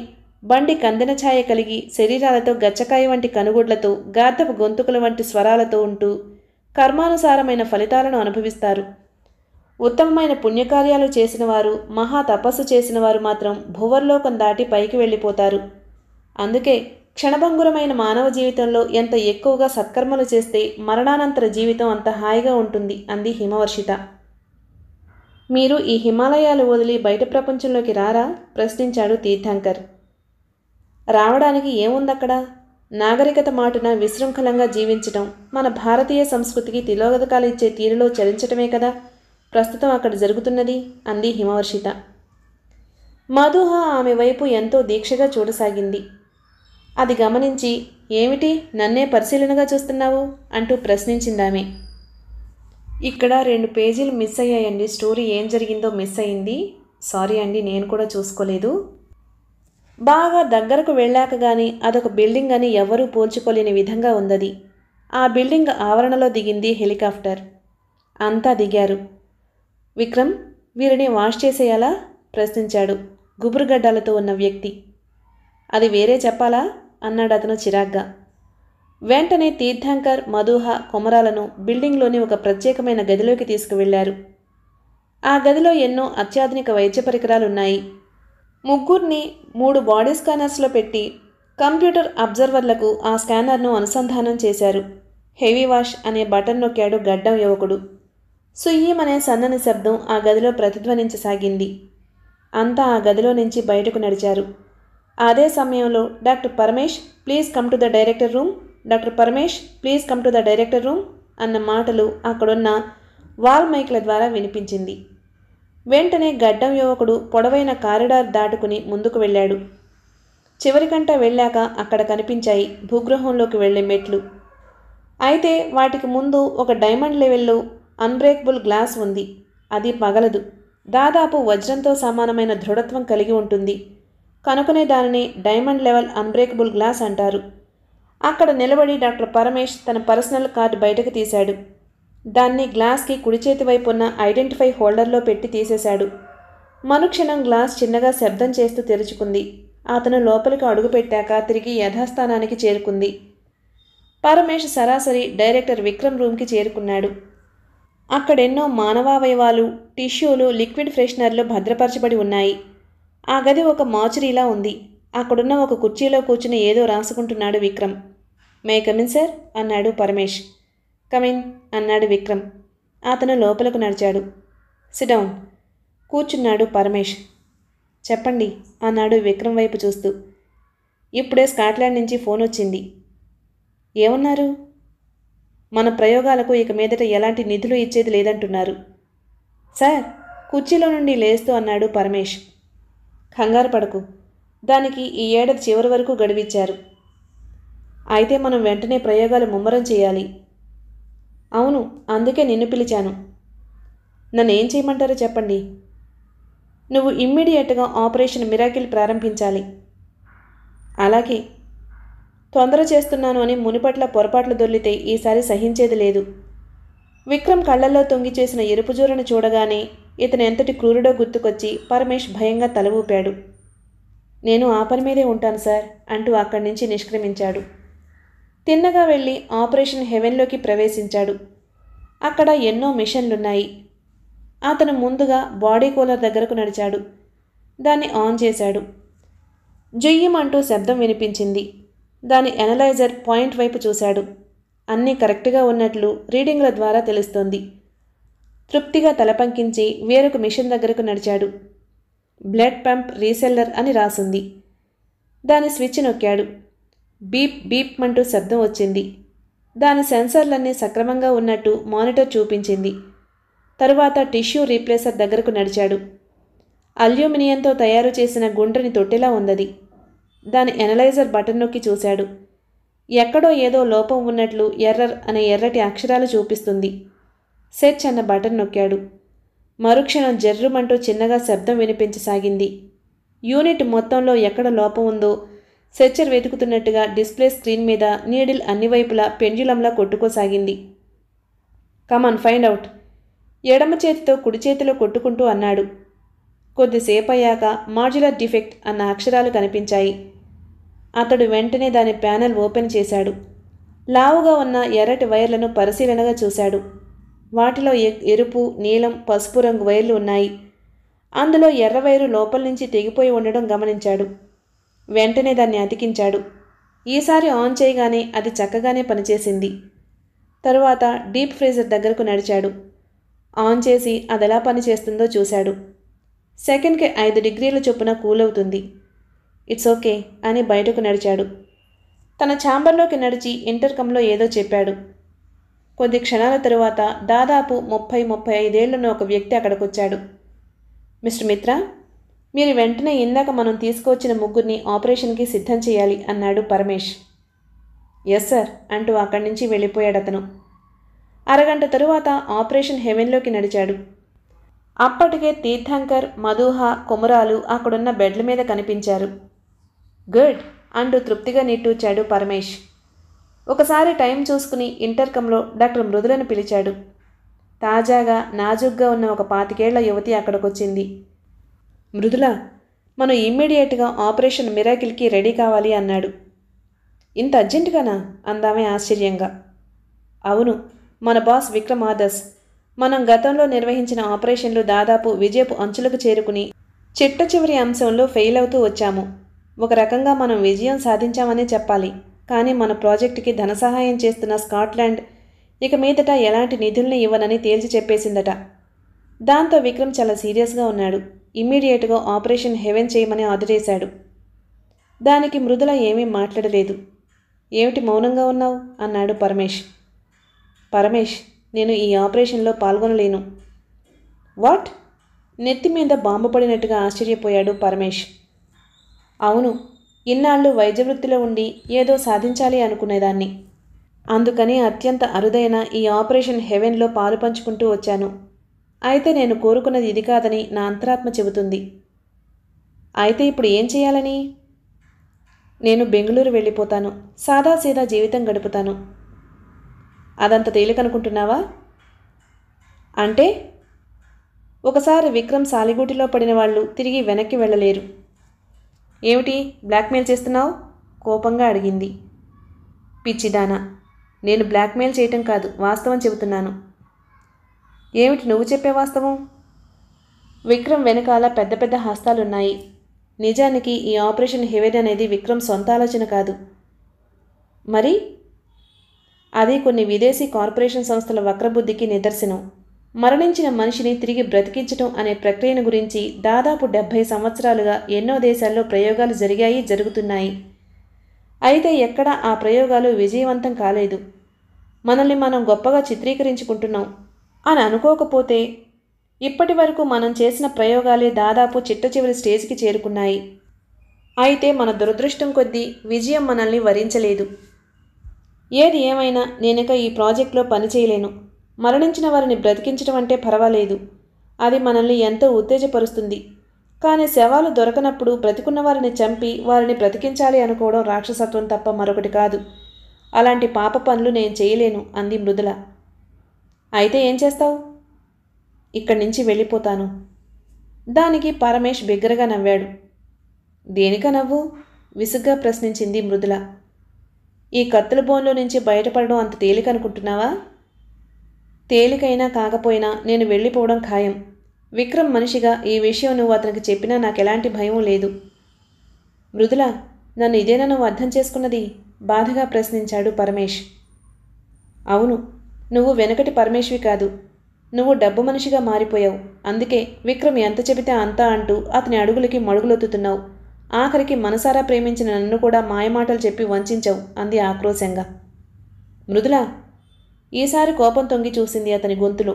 S1: బండి కందెన ఛాయ కలిగి శరీరాలతో గచ్చకాయ వంటి కనుగొడ్లతో గార్ధపు గొంతుకుల వంటి స్వరాలతో ఉంటూ కర్మానుసారమైన ఫలితాలను అనుభవిస్తారు ఉత్తమమైన పుణ్యకార్యాలు చేసినవారు మహా తపస్సు చేసినవారు మాత్రం భూవర్లోకం దాటి పైకి వెళ్ళిపోతారు అందుకే క్షణభంగురమైన మానవ జీవితంలో ఎంత ఎక్కువగా సత్కర్మలు చేస్తే మరణానంతర జీవితం అంత హాయిగా ఉంటుంది అంది హిమవర్షిత మీరు ఈ హిమాలయాలు వదిలి బయట ప్రపంచంలోకి రారా ప్రశ్నించాడు తీర్థంకర్ రావడానికి ఏముందక్కడ నాగరికత మాటున విశృంఖలంగా జీవించటం మన భారతీయ సంస్కృతికి తిలోగతకాలు ఇచ్చే తీరులో చరించటమే కదా ప్రస్తుతం అక్కడ జరుగుతున్నది అంది హిమవర్షిత మధుహ ఆమె వైపు ఎంతో దీక్షగా చూడసాగింది అది గమనించి ఏమిటి నన్నే పరిశీలనగా చూస్తున్నావు అంటూ ప్రశ్నించిందామె ఇక్కడ రెండు పేజీలు మిస్ అయ్యాయండి స్టోరీ ఏం జరిగిందో మిస్ అయింది సారీ అండి నేను కూడా చూసుకోలేదు బాగా దగ్గరకు వెళ్ళాక గాని అదొక బిల్డింగ్ అని ఎవరూ పోల్చుకోలేని విధంగా ఉందది ఆ బిల్డింగ్ ఆవరణలో దిగింది హెలికాప్టర్ అంతా దిగారు విక్రమ్ వీరిని వాష్ చేసేయాలా ప్రశ్నించాడు గుబురుగడ్డలతో ఉన్న వ్యక్తి అది వేరే చెప్పాలా అన్నాడు అతను చిరాగ్గా వెంటనే తీర్థంకర్ మధుహ కొమరాలను బిల్డింగ్లోని ఒక ప్రత్యేకమైన గదిలోకి తీసుకువెళ్లారు ఆ గదిలో ఎన్నో అత్యాధునిక వైద్య పరికరాలున్నాయి ముగ్గురిని మూడు బాడీ స్కానర్స్లో పెట్టి కంప్యూటర్ అబ్జర్వర్లకు ఆ స్కానర్ను అనుసంధానం చేశారు హెవీ వాష్ అనే బటన్ నొక్కాడు గడ్డం యువకుడు సుయ్యమనే సన్నని శబ్దం ఆ గదిలో ప్రతిధ్వనించసాగింది అంతా ఆ గదిలో నుంచి బయటకు నడిచారు అదే సమయంలో doctor Paramesh please come to the director room doctor Paramesh please come to the director room అన్న మాటలు అక్కడున్న వాల్ మైక్ల ద్వారా వినిపించింది వెంటనే గడ్డం యువకుడు పొడవైన కారిడార్ దాటుకుని ముందుకు వెళ్ళాడు చివరికంట వెళ్ళాక అక్కడ కనిపించాయి భూగ్రహంలోకి వెళ్లే మెట్లు అయితే వాటికి ముందు ఒక డైమండ్ లెవెల్లో అన్బ్రేకబుల్ గ్లాస్ ఉంది అది పగలదు దాదాపు వజ్రంతో సమానమైన దృఢత్వం కలిగి ఉంటుంది కనుకనే దానిని డైమండ్ లెవెల్ అన్బ్రేకబుల్ గ్లాస్ అంటారు అక్కడ నిలబడి డాక్టర్ పరమేష్ తన పర్సనల్ కార్డు బయటకు తీశాడు దాన్ని గ్లాస్కి కుడి చేతి వైపు ఉన్న ఐడెంటిఫై హోల్డర్లో పెట్టి తీసేశాడు మనుక్షణం గ్లాస్ చిన్నగా శబ్దం చేస్తూ తెరుచుకుంది అతను లోపలికి అడుగుపెట్టాక తిరిగి యథాస్థానానికి చేరుకుంది పరమేష్ సరాసరి డైరెక్టర్ విక్రమ్ రూమ్కి చేరుకున్నాడు అక్కడెన్నో మానవావయవాలు టిష్యూలు లిక్విడ్ ఫ్రెషనర్లు భద్రపరచబడి ఉన్నాయి ఆ గది ఒక మాచురీలా ఉంది అక్కడున్న ఒక కుర్చీలో కూర్చుని ఏదో రాసుకుంటున్నాడు విక్రమ్ మే కమిన్ సార్ అన్నాడు పరమేష్ కమిన్ అన్నాడు విక్రమ్ అతను లోపలకు నడిచాడు సిడౌన్ కూర్చున్నాడు పరమేష్ చెప్పండి అన్నాడు విక్రమ్ వైపు చూస్తూ ఇప్పుడే స్కాట్లాండ్ నుంచి ఫోన్ వచ్చింది ఏమన్నారు మన ప్రయోగాలకు ఇక మీదట ఎలాంటి నిధులు ఇచ్చేది లేదంటున్నారు సార్ కుర్చీలో నుండి లేస్తూ అన్నాడు పరమేష్ కంగారు పడకు దానికి ఈ ఏడాది చివరి వరకు గడివిచ్చారు అయితే మనం వెంటనే ప్రయోగాలు ముమ్మరం చేయాలి అవును అందుకే నిన్ను పిలిచాను నన్నేం చేయమంటారో చెప్పండి నువ్వు ఇమ్మీడియట్గా ఆపరేషన్ మిరాకిల్ ప్రారంభించాలి అలాగే తొందర చేస్తున్నాను అని మునిపట్ల పొరపాట్లు దొర్లితే ఈసారి సహించేది లేదు విక్రమ్ కళ్ళల్లో తొంగి చేసిన ఎరుపుజూరను చూడగానే ఇతను ఎంతటి క్రూరుడో గుర్తుకొచ్చి పరమేష్ భయంగా తల ఊపాడు నేను ఆపరి మీదే ఉంటాను సార్ అంటూ అక్కడి నుంచి నిష్క్రమించాడు తిన్నగా వెళ్ళి ఆపరేషన్ హెవెన్లోకి ప్రవేశించాడు అక్కడ ఎన్నో మిషన్లున్నాయి అతను ముందుగా బాడీ కూలర్ దగ్గరకు నడిచాడు దాన్ని ఆన్ చేశాడు జుయ్యమంటూ శబ్దం వినిపించింది దాని ఎనలైజర్ పాయింట్ వైపు చూశాడు అన్నీ కరెక్ట్గా ఉన్నట్లు రీడింగ్ల ద్వారా తెలుస్తోంది తృప్తిగా తలపంకించి వేరొక మిషన్ దగ్గరకు నడిచాడు బ్లడ్ పంప్ రీసెల్లర్ అని రాసుంది దాని స్విచ్ నొక్కాడు బీప్ బీప్ అంటూ శబ్దం వచ్చింది దాని సెన్సర్లన్నీ సక్రమంగా ఉన్నట్టు మానిటర్ చూపించింది తరువాత టిష్యూ రీప్లేసర్ దగ్గరకు నడిచాడు అల్యూమినియంతో తయారు చేసిన గుండ్రని తొట్టెలా ఉందది దాని ఎనలైజర్ బటన్ నొక్కి చూశాడు ఎక్కడో ఏదో లోపం ఉన్నట్లు ఎర్రర్ అనే ఎర్రటి అక్షరాలు చూపిస్తుంది సెర్చ్ అన్న బటన్ నొక్కాడు మరుక్షణం జర్రుమంటూ చిన్నగా శబ్దం వినిపించసాగింది యూనిట్ మొత్తంలో ఎక్కడ లోపం ఉందో సెచ్చర్ వెతుకుతున్నట్టుగా డిస్ప్లే స్క్రీన్ మీద నీడిల్ అన్ని వైపులా పెంజులంలా కొట్టుకోసాగింది కమాన్ ఫైండ్ అవుట్ ఎడమ చేతితో కుడి చేతిలో కొట్టుకుంటూ అన్నాడు కొద్దిసేపు అయ్యాక మాడ్యులర్ డిఫెక్ట్ అన్న అక్షరాలు కనిపించాయి అతడు వెంటనే దాని ప్యానెల్ ఓపెన్ చేశాడు లావుగా ఉన్న ఎర్రటి వైర్లను పరిశీలనగా చూశాడు వాటిలో ఎరుపు నీలం పసుపు రంగు వైర్లు ఉన్నాయి అందులో ఎర్ర వైరు లోపల నుంచి తెగిపోయి ఉండడం గమనించాడు వెంటనే దాన్ని అతికించాడు ఈసారి ఆన్ చేయగానే అది చక్కగానే పనిచేసింది తరువాత డీప్ ఫ్రీజర్ దగ్గరకు నడిచాడు ఆన్ చేసి అది ఎలా పనిచేస్తుందో చూశాడు సెకండ్కి ఐదు డిగ్రీల చొప్పున కూల్ అవుతుంది ఇట్స్ ఓకే అని బయటకు నడిచాడు తన ఛాంబర్లోకి నడిచి ఇంటర్కంలో ఏదో చెప్పాడు కొద్ది క్షణాల తరువాత దాదాపు ముప్పై ముప్పై ఐదేళ్లున్న ఒక వ్యక్తి అక్కడికొచ్చాడు మిస్టర్ మిత్ర మీరు వెంటనే ఇందాక మనం తీసుకువచ్చిన ముగ్గురిని ఆపరేషన్కి సిద్ధం చేయాలి అన్నాడు పరమేష్ ఎస్ సార్ అంటూ అక్కడి నుంచి వెళ్ళిపోయాడు అతను అరగంట తరువాత ఆపరేషన్ హెవెన్లోకి నడిచాడు అప్పటికే తీర్థంకర్ మధుహ కుమరాలు అక్కడున్న బెడ్ల మీద కనిపించారు గుడ్ అంటూ తృప్తిగా నిట్టూచాడు పరమేష్ ఒకసారి టైం చూసుకుని ఇంటర్కంలో డాక్టర్ మృదులను పిలిచాడు తాజాగా నాజుగ్గా ఉన్న ఒక పాతికేళ్ల యువతి అక్కడికొచ్చింది మృదుల మనం ఇమ్మీడియట్గా ఆపరేషన్ మిరాకిల్కి రెడీ కావాలి అన్నాడు ఇంత అర్జెంటుగానా అందామే ఆశ్చర్యంగా అవును మన బాస్ విక్రమ్ ఆదర్శ్ మనం గతంలో నిర్వహించిన ఆపరేషన్లు దాదాపు విజయపు అంచులకు చేరుకుని చిట్ట చివరి అంశంలో ఫెయిల్ అవుతూ వచ్చాము ఒక రకంగా మనం విజయం సాధించామనే చెప్పాలి కానీ మన ప్రాజెక్టుకి ధన సహాయం చేస్తున్న స్కాట్లాండ్ ఇక మీదట ఎలాంటి నిధుల్ని ఇవ్వనని తేల్చి చెప్పేసిందట దాంతో విక్రమ్ చాలా సీరియస్గా ఉన్నాడు ఇమ్మీడియేట్గా ఆపరేషన్ హెవెన్ చేయమని ఆదిరేశాడు దానికి మృదుల ఏమీ మాట్లాడలేదు ఏమిటి మౌనంగా ఉన్నావు అన్నాడు పరమేష్ పరమేష్ నేను ఈ ఆపరేషన్లో పాల్గొనలేను వాట్ నెత్తి మీద బాంబు పడినట్టుగా ఆశ్చర్యపోయాడు పరమేష్ అవును ఇన్నాళ్ళు వైద్య వృత్తిలో ఉండి ఏదో సాధించాలి అనుకునేదాన్ని అందుకని అత్యంత అరుదైన ఈ ఆపరేషన్ హెవెన్లో పాలు పంచుకుంటూ వచ్చాను అయితే నేను కోరుకున్నది ఇది కాదని నా అంతరాత్మ చెబుతుంది అయితే ఇప్పుడు ఏం చేయాలని నేను బెంగళూరు వెళ్ళిపోతాను సాదాసీదా జీవితం గడుపుతాను అదంత తేలికనుకుంటున్నావా అంటే ఒకసారి విక్రమ్ సాలిగూటిలో పడిన వాళ్ళు తిరిగి వెనక్కి వెళ్ళలేరు ఏమిటి బ్లాక్మెయిల్ చేస్తున్నావు కోపంగా అడిగింది పిచ్చిదానా నేను బ్లాక్మెయిల్ చేయటం కాదు వాస్తవం చెబుతున్నాను ఏమిటి నువ్వు చెప్పే వాస్తవం విక్రమ్ వెనకాల పెద్ద పెద్ద హస్తాలున్నాయి నిజానికి ఈ ఆపరేషన్ హెవెన్ అనేది విక్రమ్ సొంత ఆలోచన కాదు మరి అది కొన్ని విదేశీ కార్పొరేషన్ సంస్థల వక్రబుద్ధికి నిదర్శనం మరణించిన మనిషిని తిరిగి బ్రతికించడం అనే ప్రక్రియను గురించి దాదాపు డెబ్భై సంవత్సరాలుగా ఎన్నో దేశాల్లో ప్రయోగాలు జరిగాయి జరుగుతున్నాయి అయితే ఎక్కడా ఆ ప్రయోగాలు విజయవంతం కాలేదు మనల్ని మనం గొప్పగా చిత్రీకరించుకుంటున్నాం అని అనుకోకపోతే ఇప్పటి వరకు మనం చేసిన ప్రయోగాలే దాదాపు చిట్ట చివరి స్టేజ్కి చేరుకున్నాయి అయితే మన దురదృష్టం కొద్దీ విజయం మనల్ని వరించలేదు ఏది ఏమైనా నేనక ఈ ప్రాజెక్ట్లో పనిచేయలేను మరణించిన వారిని బ్రతికించడం అంటే పర్వాలేదు అది మనల్ని ఎంతో ఉత్తేజపరుస్తుంది కానీ శవాలు దొరకనప్పుడు బ్రతికున్న వారిని చంపి వారిని బ్రతికించాలి అనుకోవడం రాక్షసత్వం తప్ప మరొకటి కాదు అలాంటి పాప పనులు నేను చేయలేను అంది మృదుల అయితే ఏం చేస్తావు ఇక్కడి నుంచి వెళ్ళిపోతాను దానికి పరమేష్ బిగ్గరగా నవ్వాడు దేనిక నవ్వు విసుగ్గా ప్రశ్నించింది మృదుల ఈ కత్తుల బోన్లో నుంచి బయటపడడం అంత తేలిక అనుకుంటున్నావా తేలికైనా కాకపోయినా నేను వెళ్ళిపోవడం ఖాయం విక్రమ్ మనిషిగా ఈ విషయం నువ్వు అతనికి చెప్పినా నాకు ఎలాంటి భయం లేదు మృదుల నన్ను ఇదేనా నువ్వు అర్థం చేసుకున్నది బాధగా ప్రశ్నించాడు పరమేష్ అవును నువ్వు వెనకటి పరమేశ్వి కాదు నువ్వు డబ్బు మనిషిగా మారిపోయావు అందుకే విక్రమ్ ఎంత చెబితే అంతా అంటూ అతని అడుగులకి మడుగులొత్తుతున్నావు ఆఖరికి మనసారా ప్రేమించిన నన్ను కూడా మాయమాటలు చెప్పి వంచావు అంది ఆక్రోశంగా మృదుల ఈసారి కోపం తొంగి చూసింది అతని గొంతులో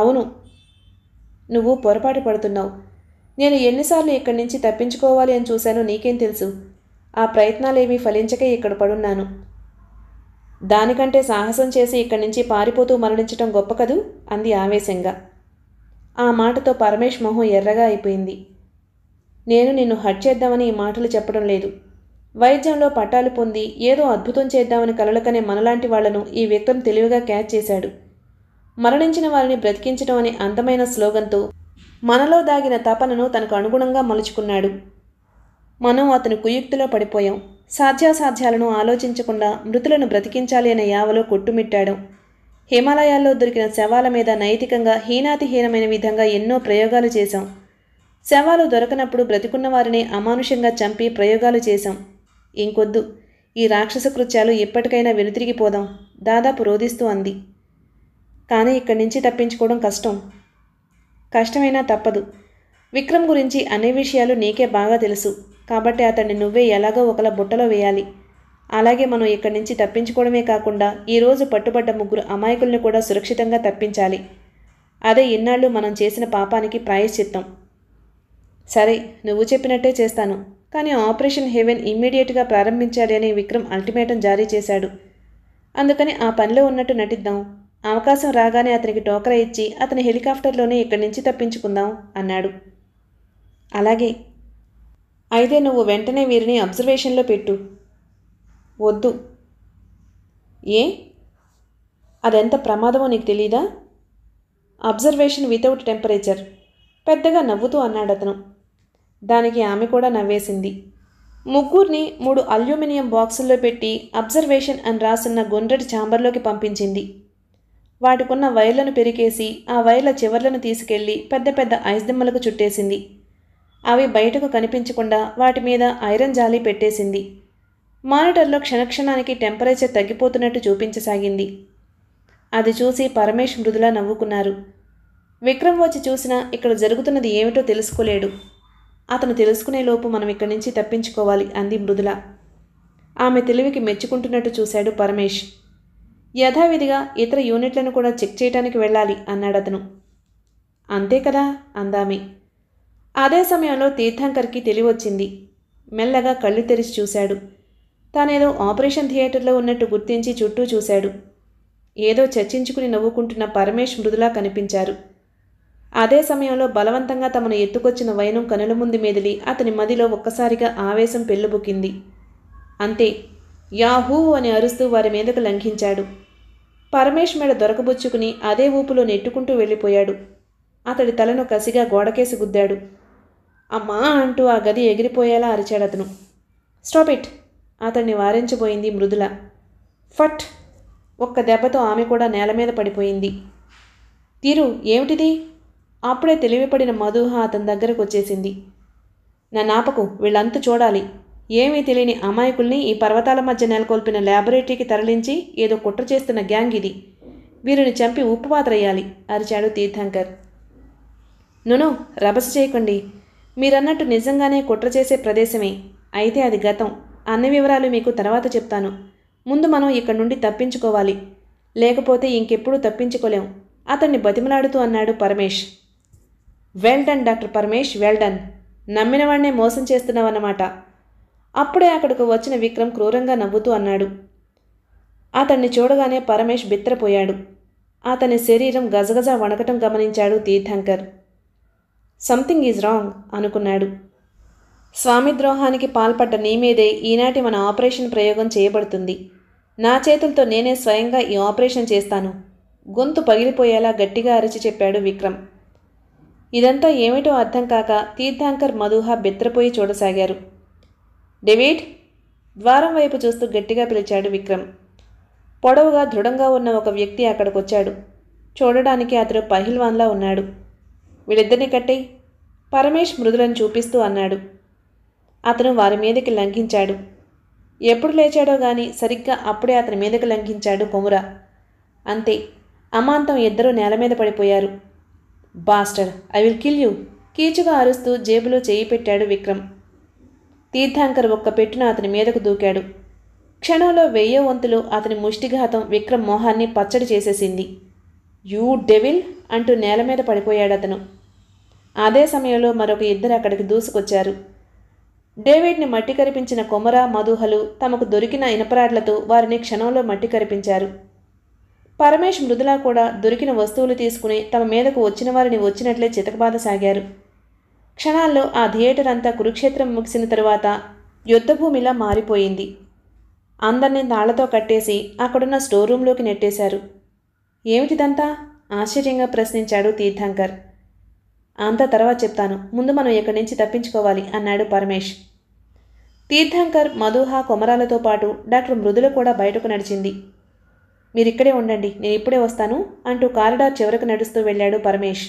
S1: అవును నువ్వు పొరపాటు పడుతున్నావు నేను ఎన్నిసార్లు ఇక్కడి నుంచి తప్పించుకోవాలి అని చూశానో నీకేం తెలుసు ఆ ప్రయత్నాలేమీ ఫలించకే ఇక్కడ పడున్నాను దానికంటే సాహసం చేసి ఇక్కడి నుంచి పారిపోతూ మరణించటం గొప్ప కదూ అంది ఆవేశంగా ఆ మాటతో పరమేష్ మొహం ఎర్రగా అయిపోయింది నేను నిన్ను హట్ చేద్దామని ఈ మాటలు చెప్పడం లేదు వైద్యంలో పట్టాలు పొంది ఏదో అద్భుతం చేద్దామని కలలకనే మనలాంటి వాళ్లను ఈ వ్యక్తం తెలివిగా క్యాచ్ చేశాడు మరణించిన వారిని బ్రతికించడం అనే అందమైన స్లోగన్తో మనలో దాగిన తపనను తనకు అనుగుణంగా మలుచుకున్నాడు మనం అతని కుయుక్తిలో పడిపోయాం సాధ్యాసాధ్యాలను ఆలోచించకుండా మృతులను బ్రతికించాలి అనే యావలో కొట్టుమిట్టాడు హిమాలయాల్లో దొరికిన శవాల మీద నైతికంగా హీనాతిహీనమైన విధంగా ఎన్నో ప్రయోగాలు చేశాం శవాలు దొరకనప్పుడు బ్రతికున్న వారిని అమానుషంగా చంపి ప్రయోగాలు చేశాం ఇంకొద్దు ఈ రాక్షస కృత్యాలు ఎప్పటికైనా వెనుతిరిగిపోదాం దాదాపు రోధిస్తూ అంది కానీ ఇక్కడి నుంచి తప్పించుకోవడం కష్టం కష్టమైనా తప్పదు విక్రమ్ గురించి అన్ని విషయాలు నీకే బాగా తెలుసు కాబట్టి అతన్ని నువ్వే ఎలాగో ఒకల బుట్టలో వేయాలి అలాగే మనం ఇక్కడి నుంచి తప్పించుకోవడమే కాకుండా ఈరోజు పట్టుబడ్డ ముగ్గురు అమాయకుల్ని కూడా సురక్షితంగా తప్పించాలి అదే ఇన్నాళ్ళు మనం చేసిన పాపానికి ప్రాయశ్చిత్తం సరే నువ్వు చెప్పినట్టే చేస్తాను కానీ ఆపరేషన్ హెవెన్ ఇమ్మీడియట్గా ప్రారంభించాలి అని విక్రమ్ అల్టిమేటం జారీ చేశాడు అందుకని ఆ పనిలో ఉన్నట్టు నటిద్దాం అవకాశం రాగానే అతనికి టోకరా ఇచ్చి అతని హెలికాప్టర్లోనే ఇక్కడి నుంచి తప్పించుకుందాం అన్నాడు అలాగే అయితే నువ్వు వెంటనే వీరిని అబ్జర్వేషన్లో పెట్టు వద్దు ఏ అదెంత ప్రమాదమో నీకు తెలీదా అబ్జర్వేషన్ వితౌట్ టెంపరేచర్ పెద్దగా నవ్వుతూ అన్నాడు అతను దానికి ఆమె కూడా నవ్వేసింది ముగ్గురిని మూడు అల్యూమినియం బాక్సుల్లో పెట్టి అబ్జర్వేషన్ అని రాసున్న గుండ్రటి ఛాంబర్లోకి పంపించింది వాటికున్న వైర్లను పెరికేసి ఆ వైర్ల చివర్లను తీసుకెళ్లి పెద్ద పెద్ద ఐస్దిమ్మలకు చుట్టేసింది అవి బయటకు కనిపించకుండా వాటి మీద ఐరన్ జాలి పెట్టేసింది మానిటర్లో క్షణక్షణానికి టెంపరేచర్ తగ్గిపోతున్నట్టు చూపించసాగింది అది చూసి పరమేష్ మృదులా నవ్వుకున్నారు విక్రమ్ వచ్చి చూసినా ఇక్కడ జరుగుతున్నది ఏమిటో తెలుసుకోలేడు అతను తెలుసుకునే లోపు మనం ఇక్కడి నుంచి తప్పించుకోవాలి అంది మృదుల ఆమె తెలివికి మెచ్చుకుంటున్నట్టు చూశాడు పరమేష్ యథావిధిగా ఇతర యూనిట్లను కూడా చెక్ చేయడానికి వెళ్ళాలి అన్నాడతను అంతే కదా అందామే అదే సమయంలో తీర్థంకర్కి తెలివొచ్చింది మెల్లగా కళ్ళు తెరిచి చూశాడు తానేదో ఆపరేషన్ థియేటర్లో ఉన్నట్టు గుర్తించి చుట్టూ చూశాడు ఏదో చర్చించుకుని నవ్వుకుంటున్న పరమేష్ మృదులా కనిపించారు అదే సమయంలో బలవంతంగా తమను ఎత్తుకొచ్చిన వైను కనుల ముందు మెదిలి అతని మదిలో ఒక్కసారిగా ఆవేశం పెళ్ళుబుకింది అంతే యాహూ అని అరుస్తూ వారి మీదకు లంఘించాడు పరమేష్ మెడ దొరకబుచ్చుకుని అదే ఊపులో నెట్టుకుంటూ వెళ్ళిపోయాడు అతడి తలను కసిగా గోడకేసి గుద్దాడు అమ్మా అంటూ ఆ గది ఎగిరిపోయేలా అరిచాడు అతను స్టాప్ ఇట్ అతన్ని వారించిపోయింది మృదుల ఫట్ ఒక్క దెబ్బతో ఆమె కూడా నేల మీద పడిపోయింది తీరు ఏమిటిది అప్పుడే తెలివిపడిన మధుహ అతని దగ్గరకు వచ్చేసింది నా నాపకు వీళ్ళంతా చూడాలి ఏమీ తెలియని అమాయకుల్ని ఈ పర్వతాల మధ్య నెలకొల్పిన ల్యాబొరేటరీకి తరలించి ఏదో కుట్ర చేస్తున్న గ్యాంగ్ ఇది వీరిని చంపి ఉప్పు పాత్రయ్యాలి అరిచాడు తీర్థంకర్ నును రభస చేయకండి మీరన్నట్టు నిజంగానే కుట్ర చేసే ప్రదేశమే అయితే అది గతం అన్ని వివరాలు మీకు తర్వాత చెప్తాను ముందు మనం ఇక్కడ నుండి తప్పించుకోవాలి లేకపోతే ఇంకెప్పుడు తప్పించుకోలేం అతన్ని బతిమలాడుతూ అన్నాడు Paramesh well done doctor Paramesh well done వాణ్ణే మోసం చేస్తున్నావన్నమాట అప్పుడే అక్కడికి వచ్చిన విక్రమ్ క్రూరంగా నవ్వుతూ అన్నాడు అతన్ని చూడగానే పరమేష్ బిత్రపోయాడు అతని శరీరం గజగజ వణకటం గమనించాడు తీర్థంకర్ సంథింగ్ ఈజ్ రాంగ్ అనుకున్నాడు స్వామి ద్రోహానికి పాల్పడ్డ నీ మీదే ఈనాటి మన ఆపరేషన్ ప్రయోగం చేయబడుతుంది నా చేతులతో నేనే స్వయంగా ఈ ఆపరేషన్ చేస్తాను గొంతు పగిలిపోయేలా గట్టిగా అరిచి చెప్పాడు విక్రమ్ ఇదంతా ఏమిటో అర్థం కాక తీర్థాంకర్ మధుహ బెత్తరపోయి చూడసాగారు డేవిడ్ ద్వారం వైపు చూస్తూ గట్టిగా పిలిచాడు విక్రమ్ పొడవుగా దృఢంగా ఉన్న ఒక వ్యక్తి అక్కడికొచ్చాడు చూడడానికి అతడు పహిల్వాన్లా ఉన్నాడు వీళ్ళిద్దరిని కట్టి పరమేష్ మృదులను చూపిస్తూ అన్నాడు అతను వారి మీదకి లంఘించాడు ఎప్పుడు లేచాడో గాని సరిగ్గా అప్పుడే అతని మీదకి లంఘించాడు కొముర అంతే అమాంతం ఇద్దరూ నేల మీద పడిపోయారు bastard I will kill you కీచుగా అరుస్తూ జేబులో చేయి పెట్టాడు విక్రమ్ తీర్థాంకర్ ఒక్క పెట్టున అతని మీదకు దూకాడు క్షణంలో వెయ్యో వంతులు అతని ముష్టిఘాతం విక్రమ్ మోహాన్ని పచ్చడి చేసేసింది యూ డెవిల్ అంటూ నేల మీద పడిపోయాడు అతను అదే సమయంలో మరొక ఇద్దరు అక్కడికి దూసుకొచ్చారు డేవిడ్ని మట్టి కరిపించిన కొమర మధుహలు తమకు దొరికిన ఇనపరాడ్లతో వారిని క్షణంలో మట్టి కరిపించారు పరమేష్ మృదులా కూడా దొరికిన వస్తువులు తీసుకుని తమ మీదకు వచ్చిన వారిని వచ్చినట్లే చితకబాధ సాగారు క్షణాల్లో ఆ థియేటర్ అంతా కురుక్షేత్రం ముగిసిన తరువాత యుద్ధభూమిలా మారిపోయింది అందరినీ తాళ్లతో కట్టేసి అక్కడున్న స్టోర్ రూమ్లోకి నెట్టేశారు ఏమిటిదంతా ఆశ్చర్యంగా ప్రశ్నించాడు తీర్థంకర్ అంతా తర్వాత చెప్తాను ముందు మనం ఇక్కడి నుంచి తప్పించుకోవాలి అన్నాడు పరమేష్ తీర్థంకర్ మధుహ కొమరాలతో పాటు డాక్టర్ మృదుల కూడా బయటకు నడిచింది మీరిక్కడే ఉండండి నేను ఇప్పుడే వస్తాను అంటూ కారిడార్ చివరకు నడుస్తూ వెళ్ళాడు పరమేష్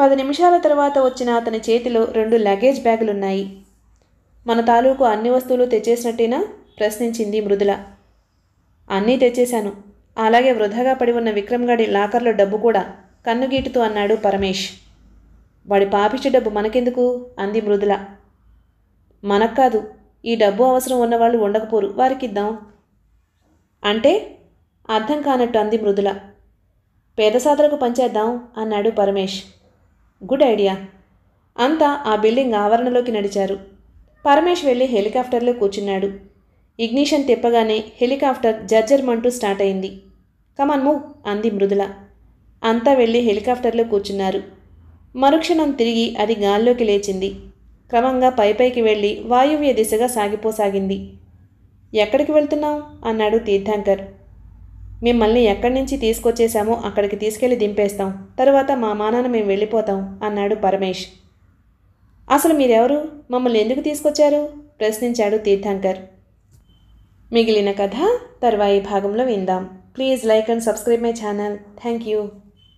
S1: పది నిమిషాల తర్వాత వచ్చిన అతని చేతిలో రెండు లగేజ్ బ్యాగులున్నాయి మన తాలూకు అన్ని వస్తువులు తెచ్చేసినట్టేనా ప్రశ్నించింది మృదుల అన్నీ తెచ్చేశాను అలాగే వృధాగా పడి ఉన్న విక్రమ్గాడి లాకర్లో డబ్బు కూడా కన్నుగీటుతూ అన్నాడు పరమేష్ వాడి పాపిచ్చే డబ్బు మనకెందుకు అంది మృదుల మనకు కాదు ఈ డబ్బు అవసరం ఉన్నవాళ్ళు ఉండకపోరు వారికి ఇద్దాం అంటే అర్థం కానట్టు అంది మృదుల పేదసాదులకు పంచేద్దాం అన్నాడు పరమేష్ గుడ్ ఐడియా అంతా ఆ బిల్డింగ్ ఆవరణలోకి నడిచారు పరమేష్ వెళ్ళి హెలికాప్టర్లో కూర్చున్నాడు ఇగ్నిషన్ తిప్పగానే హెలికాప్టర్ జర్జర్మంటూ స్టార్ట్ అయింది కమాన్ మూవ్ అంది మృదుల అంతా వెళ్ళి హెలికాప్టర్లో కూర్చున్నారు మరుక్షణం తిరిగి అది గాల్లోకి లేచింది క్రమంగా పైపైకి వెళ్ళి వాయువ్య దిశగా సాగిపోసాగింది ఎక్కడికి వెళ్తున్నావు అన్నాడు తీర్థాంకర్ మిమ్మల్ని ఎక్కడి నుంచి తీసుకొచ్చేశామో అక్కడికి తీసుకెళ్లి దింపేస్తాం తరువాత మా మానాన మేము వెళ్ళిపోతాం అన్నాడు పరమేష్ అసలు మీరెవరు మమ్మల్ని ఎందుకు తీసుకొచ్చారు ప్రశ్నించాడు తీర్థాంకర్ మిగిలిన కథ తర్వాయి భాగంలో విందాం Please like and subscribe my channel. Thank you.